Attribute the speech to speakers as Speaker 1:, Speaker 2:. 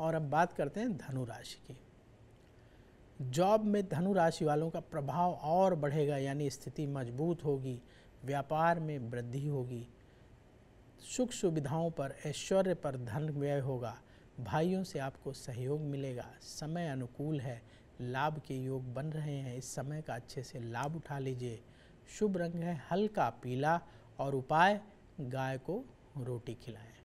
Speaker 1: और अब बात करते हैं धनु राशि की जॉब में धनु राशि वालों का प्रभाव और बढ़ेगा यानी स्थिति मजबूत होगी व्यापार में वृद्धि होगी सुख सुविधाओं पर ऐश्वर्य पर धन व्यय होगा भाइयों से आपको सहयोग मिलेगा समय अनुकूल है लाभ के योग बन रहे हैं इस समय का अच्छे से लाभ उठा लीजिए शुभ रंग है हल्का पीला और उपाय गाय को रोटी खिलाएं